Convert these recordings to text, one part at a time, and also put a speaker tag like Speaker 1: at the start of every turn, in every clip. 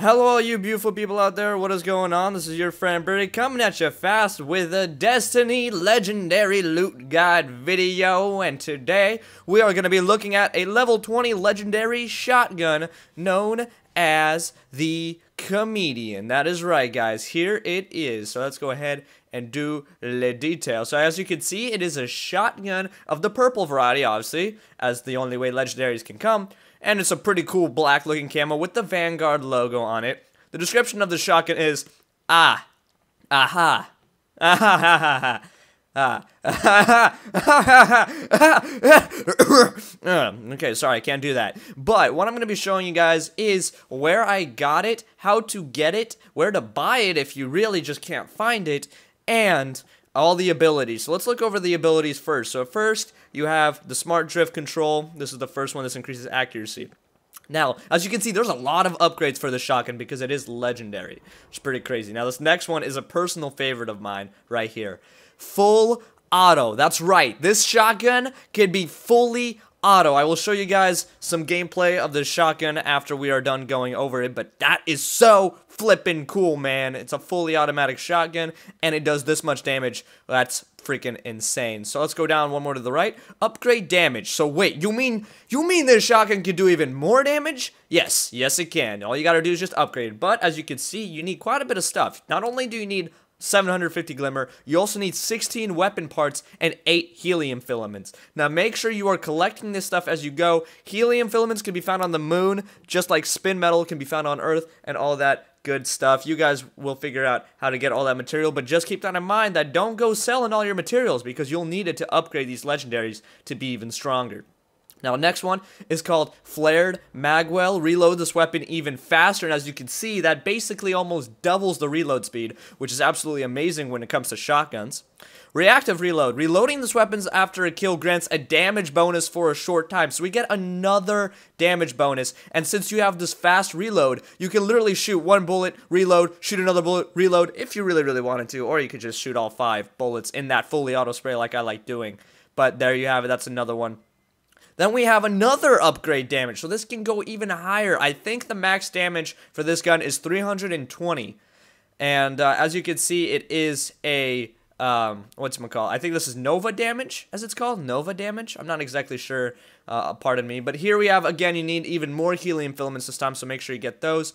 Speaker 1: Hello, all you beautiful people out there. What is going on? This is your friend Birdie coming at you fast with a Destiny Legendary Loot Guide video. And today, we are going to be looking at a level 20 Legendary Shotgun known as the Comedian. That is right, guys. Here it is. So let's go ahead and do le detail. So as you can see, it is a shotgun of the purple variety, obviously, as the only way legendaries can come. And it's a pretty cool black looking camo with the Vanguard logo on it. The description of the shotgun is, ah, aha, ah ha ha ha ha. okay, sorry, I can't do that. But what I'm going to be showing you guys is where I got it, how to get it, where to buy it if you really just can't find it, and all the abilities. So let's look over the abilities first. So first, you have the Smart Drift Control. This is the first one. This increases accuracy. Now, as you can see, there's a lot of upgrades for the shotgun because it is legendary. It's pretty crazy. Now, this next one is a personal favorite of mine right here. Full auto. That's right. This shotgun can be fully auto. I will show you guys some gameplay of the shotgun after we are done going over it, but that is so flippin' cool, man. It's a fully automatic shotgun, and it does this much damage. That's freaking insane. So let's go down one more to the right. Upgrade damage. So wait, you mean you mean this shotgun can do even more damage? Yes, yes it can. All you gotta do is just upgrade But as you can see, you need quite a bit of stuff. Not only do you need 750 glimmer. You also need 16 weapon parts and 8 helium filaments. Now make sure you are collecting this stuff as you go. Helium filaments can be found on the moon, just like spin metal can be found on Earth and all that good stuff. You guys will figure out how to get all that material, but just keep that in mind that don't go selling all your materials because you'll need it to upgrade these legendaries to be even stronger. Now, next one is called Flared Magwell. Reload this weapon even faster, and as you can see, that basically almost doubles the reload speed, which is absolutely amazing when it comes to shotguns. Reactive Reload. Reloading this weapon after a kill grants a damage bonus for a short time, so we get another damage bonus, and since you have this fast reload, you can literally shoot one bullet, reload, shoot another bullet, reload, if you really, really wanted to, or you could just shoot all five bullets in that fully auto spray like I like doing. But there you have it, that's another one then we have another upgrade damage, so this can go even higher. I think the max damage for this gun is 320. And uh, as you can see, it is a um, what's it called? I think this is Nova damage, as it's called, Nova damage. I'm not exactly sure. Uh, pardon me, but here we have again. You need even more helium filaments this time, so make sure you get those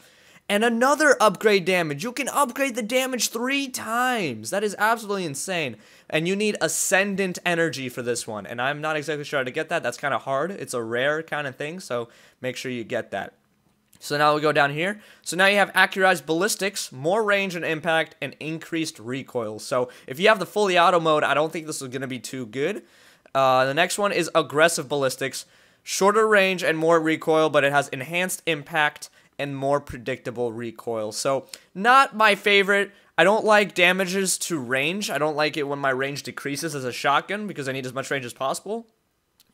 Speaker 1: and another upgrade damage. You can upgrade the damage three times. That is absolutely insane. And you need Ascendant Energy for this one. And I'm not exactly sure how to get that. That's kind of hard. It's a rare kind of thing, so make sure you get that. So now we go down here. So now you have accurized ballistics, more range and impact, and increased recoil. So if you have the fully auto mode, I don't think this is going to be too good. Uh, the next one is aggressive ballistics, shorter range and more recoil, but it has enhanced impact and more predictable recoil. So, not my favorite. I don't like damages to range. I don't like it when my range decreases as a shotgun because I need as much range as possible.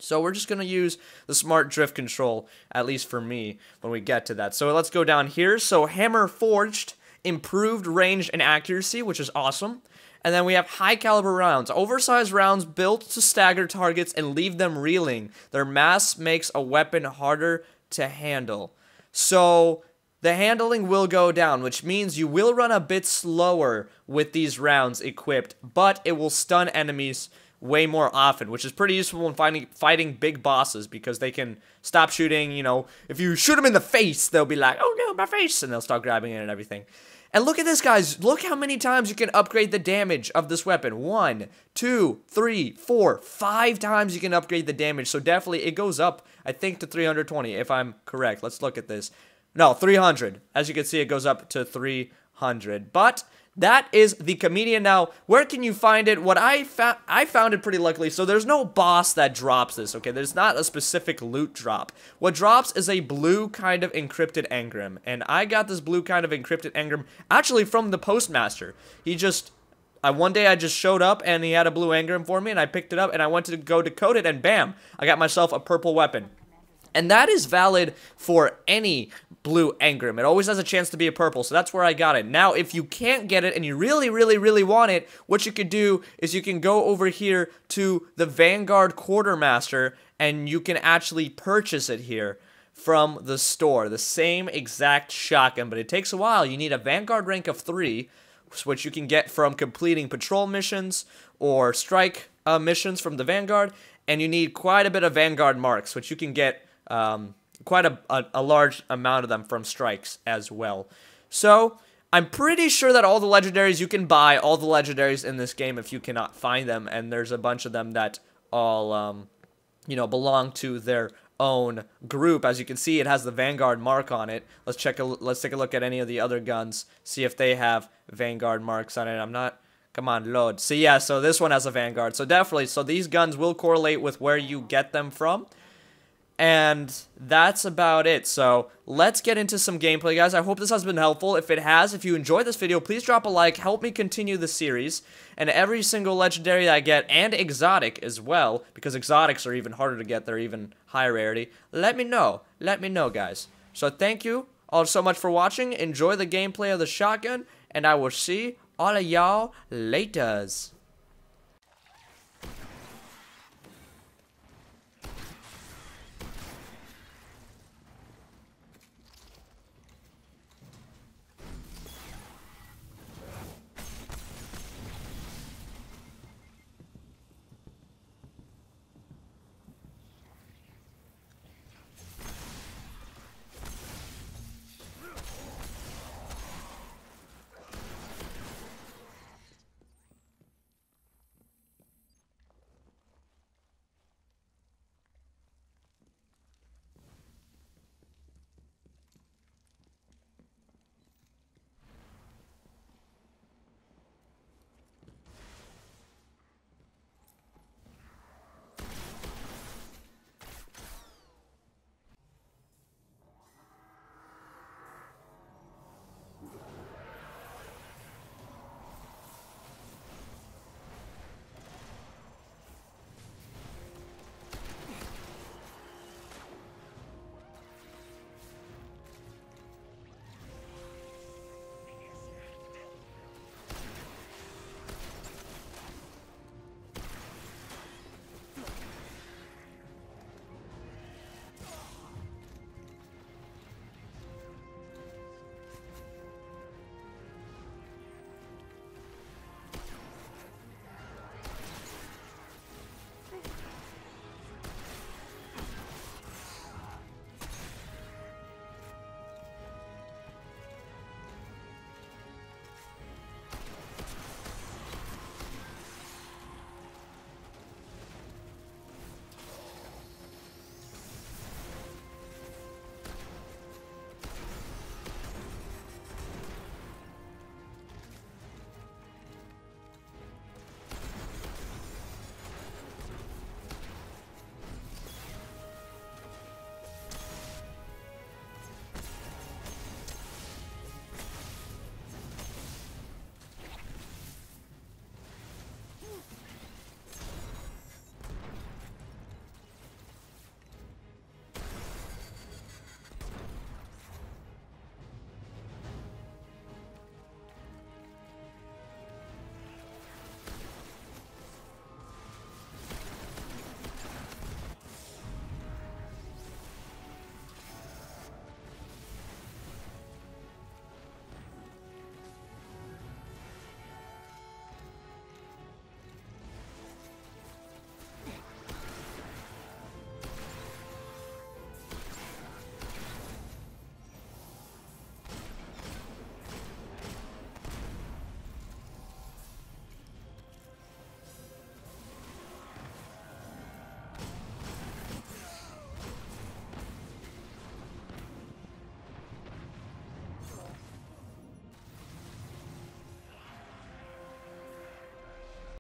Speaker 1: So we're just going to use the smart drift control, at least for me, when we get to that. So let's go down here. So hammer forged, improved range and accuracy, which is awesome. And then we have high caliber rounds, oversized rounds built to stagger targets and leave them reeling. Their mass makes a weapon harder to handle. So the handling will go down, which means you will run a bit slower with these rounds equipped, but it will stun enemies way more often, which is pretty useful when finding, fighting big bosses because they can stop shooting. You know, if you shoot them in the face, they'll be like, oh no, my face, and they'll start grabbing it and everything. And look at this, guys. Look how many times you can upgrade the damage of this weapon. One, two, three, four, five times you can upgrade the damage. So definitely it goes up, I think, to 320 if I'm correct. Let's look at this. No, 300. As you can see, it goes up to 300. But that is The Comedian. Now, where can you find it? What I found, I found it pretty luckily. So there's no boss that drops this, okay? There's not a specific loot drop. What drops is a blue kind of encrypted engram. And I got this blue kind of encrypted engram actually from the postmaster. He just I one day I just showed up and he had a blue engram for me and I picked it up and I went to go decode it and bam, I got myself a purple weapon. And that is valid for any blue Engram. It always has a chance to be a purple, so that's where I got it. Now, if you can't get it and you really, really, really want it, what you could do is you can go over here to the Vanguard Quartermaster and you can actually purchase it here from the store. The same exact shotgun, but it takes a while. You need a Vanguard rank of 3, which you can get from completing patrol missions or strike uh, missions from the Vanguard, and you need quite a bit of Vanguard marks, which you can get um, quite a, a, a large amount of them from strikes as well. So I'm pretty sure that all the legendaries you can buy, all the legendaries in this game if you cannot find them, and there's a bunch of them that all, um, you know, belong to their own group. As you can see, it has the Vanguard mark on it. Let's check. A, let's take a look at any of the other guns, see if they have Vanguard marks on it. I'm not. Come on, load. So yeah, so this one has a Vanguard. So definitely, so these guns will correlate with where you get them from. And that's about it. So let's get into some gameplay, guys. I hope this has been helpful. If it has, if you enjoyed this video, please drop a like. Help me continue the series. And every single legendary I get, and exotic as well, because exotics are even harder to get. They're even higher rarity. Let me know. Let me know, guys. So thank you all so much for watching. Enjoy the gameplay of the shotgun. And I will see all of y'all laters.